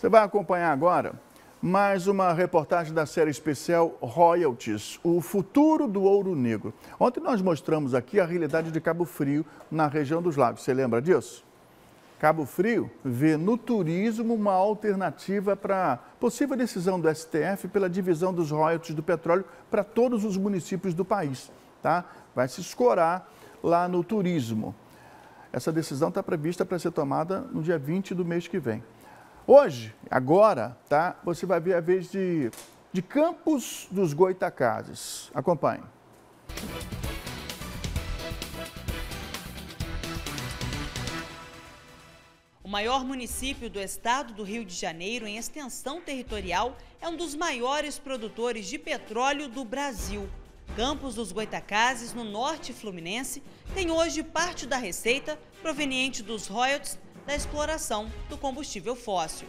Você vai acompanhar agora mais uma reportagem da série especial Royalties, o futuro do ouro negro. Ontem nós mostramos aqui a realidade de Cabo Frio na região dos lagos. Você lembra disso? Cabo Frio vê no turismo uma alternativa para possível decisão do STF pela divisão dos royalties do petróleo para todos os municípios do país. Tá? Vai se escorar lá no turismo. Essa decisão está prevista para ser tomada no dia 20 do mês que vem. Hoje, agora, tá? Você vai ver a vez de, de Campos dos Goitacazes. Acompanhe. O maior município do estado do Rio de Janeiro em extensão territorial é um dos maiores produtores de petróleo do Brasil. Campos dos Goitacazes, no norte fluminense, tem hoje parte da receita proveniente dos royalties da exploração do combustível fóssil.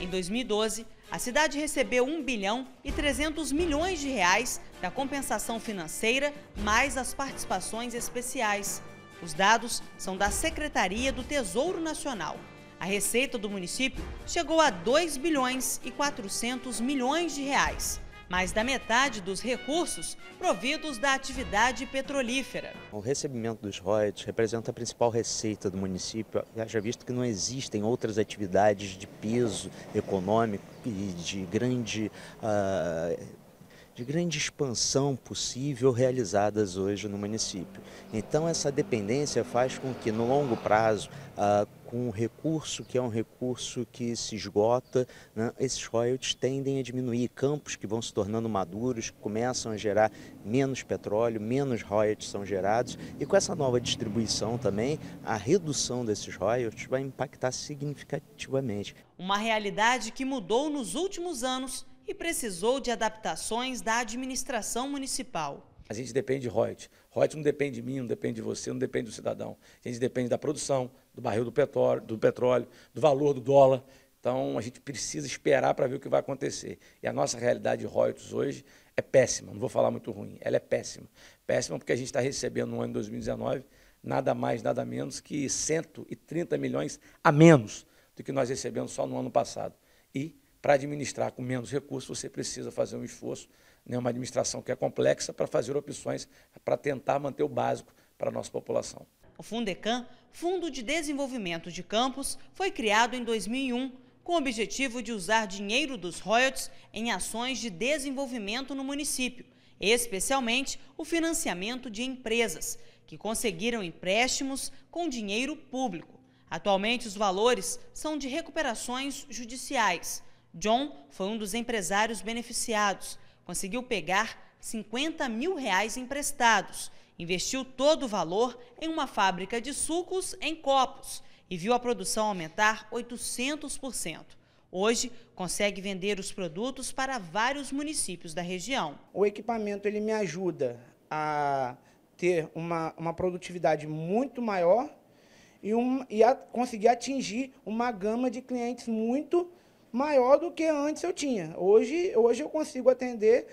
Em 2012, a cidade recebeu 1 bilhão e 300 milhões de reais da compensação financeira mais as participações especiais. Os dados são da Secretaria do Tesouro Nacional. A receita do município chegou a 2 bilhões e 400 milhões de reais, mais da metade dos recursos providos da atividade petrolífera. O recebimento dos royalties representa a principal receita do município, já visto que não existem outras atividades de peso econômico e de grande uh, de grande expansão possível realizadas hoje no município. Então, essa dependência faz com que, no longo prazo, ah, com um recurso que é um recurso que se esgota, né, esses royalties tendem a diminuir. Campos que vão se tornando maduros, começam a gerar menos petróleo, menos royalties são gerados. E com essa nova distribuição também, a redução desses royalties vai impactar significativamente. Uma realidade que mudou nos últimos anos e precisou de adaptações da administração municipal. A gente depende de Reut. Reut não depende de mim, não depende de você, não depende do cidadão. A gente depende da produção, do barril do petróleo, do, petróleo, do valor do dólar. Então, a gente precisa esperar para ver o que vai acontecer. E a nossa realidade de royalties hoje é péssima, não vou falar muito ruim, ela é péssima. Péssima porque a gente está recebendo no ano de 2019 nada mais, nada menos que 130 milhões a menos do que nós recebemos só no ano passado. E para administrar com menos recursos, você precisa fazer um esforço né, uma administração que é complexa, para fazer opções para tentar manter o básico para a nossa população. O Fundecam, Fundo de Desenvolvimento de Campos, foi criado em 2001 com o objetivo de usar dinheiro dos royalties em ações de desenvolvimento no município, especialmente o financiamento de empresas que conseguiram empréstimos com dinheiro público. Atualmente, os valores são de recuperações judiciais. John foi um dos empresários beneficiados conseguiu pegar 50 mil reais emprestados, investiu todo o valor em uma fábrica de sucos em copos e viu a produção aumentar 800%. Hoje, consegue vender os produtos para vários municípios da região. O equipamento ele me ajuda a ter uma, uma produtividade muito maior e, um, e a, conseguir atingir uma gama de clientes muito maior do que antes eu tinha. Hoje, hoje eu consigo atender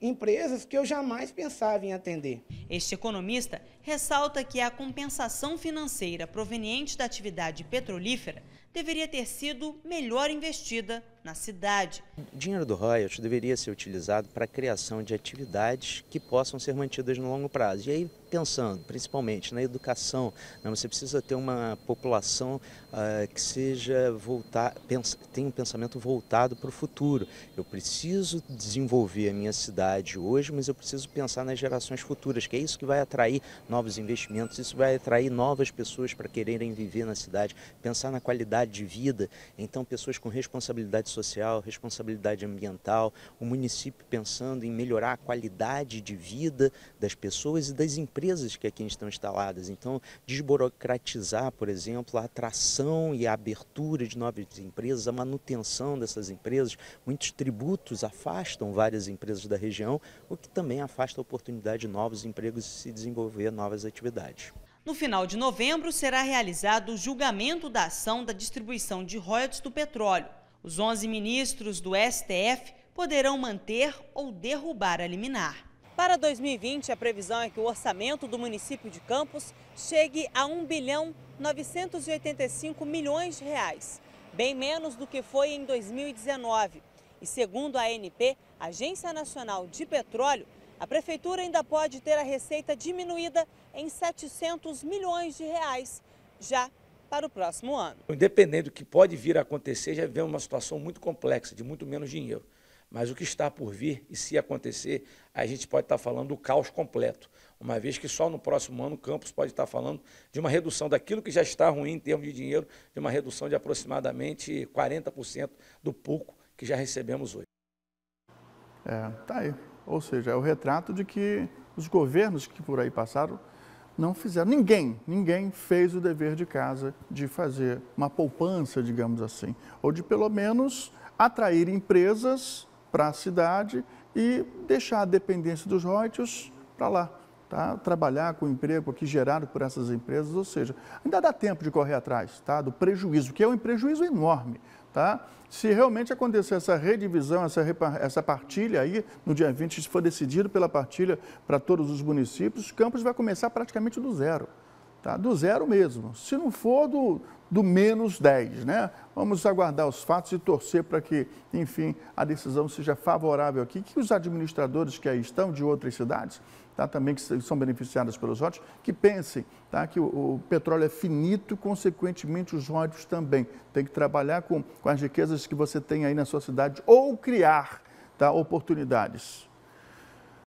empresas que eu jamais pensava em atender. Este economista ressalta que a compensação financeira proveniente da atividade petrolífera deveria ter sido melhor investida na cidade. O dinheiro do royalties deveria ser utilizado para a criação de atividades que possam ser mantidas no longo prazo. E aí, pensando principalmente na educação, né, você precisa ter uma população uh, que seja voltar, pensa, tenha um pensamento voltado para o futuro. Eu preciso desenvolver a minha cidade hoje, mas eu preciso pensar nas gerações futuras, que é isso que vai atrair novos investimentos, isso vai atrair novas pessoas para quererem viver na cidade, pensar na qualidade de vida. Então, pessoas com responsabilidade social, responsabilidade ambiental, o município pensando em melhorar a qualidade de vida das pessoas e das empresas que aqui estão instaladas. Então, desburocratizar, por exemplo, a atração e a abertura de novas empresas, a manutenção dessas empresas. Muitos tributos afastam várias empresas da região, o que também afasta a oportunidade de novos empregos e se desenvolver novas atividades. No final de novembro, será realizado o julgamento da ação da distribuição de royalties do petróleo. Os 11 ministros do STF poderão manter ou derrubar a liminar. Para 2020, a previsão é que o orçamento do município de Campos chegue a 1 bilhão 985 milhões de reais, bem menos do que foi em 2019. E segundo a ANP, Agência Nacional de Petróleo, a prefeitura ainda pode ter a receita diminuída em 700 milhões de reais, já para o próximo ano. Então, independente do que pode vir a acontecer, já vivemos uma situação muito complexa, de muito menos dinheiro. Mas o que está por vir, e se acontecer, a gente pode estar falando do caos completo, uma vez que só no próximo ano o campus pode estar falando de uma redução daquilo que já está ruim em termos de dinheiro, de uma redução de aproximadamente 40% do pouco que já recebemos hoje. É, tá aí. Ou seja, é o retrato de que os governos que por aí passaram não fizeram. Ninguém, ninguém fez o dever de casa de fazer uma poupança, digamos assim, ou de pelo menos atrair empresas para a cidade e deixar a dependência dos royalties para lá. Tá? Trabalhar com o emprego aqui é gerado por essas empresas, ou seja, ainda dá tempo de correr atrás tá? do prejuízo, que é um prejuízo enorme tá? Se realmente acontecer essa redivisão, essa, essa partilha aí, no dia 20, se for decidido pela partilha para todos os municípios, Campos vai começar praticamente do zero. Tá? Do zero mesmo. Se não for do, do menos 10, né? Vamos aguardar os fatos e torcer para que, enfim, a decisão seja favorável aqui, que os administradores que aí estão de outras cidades tá, também que são beneficiadas pelos royalties, que pensem tá, que o, o, petróleo é finito, consequentemente os royalties também. Tem que trabalhar com, com as riquezas que você tem aí na sua cidade ou criar tá, oportunidades.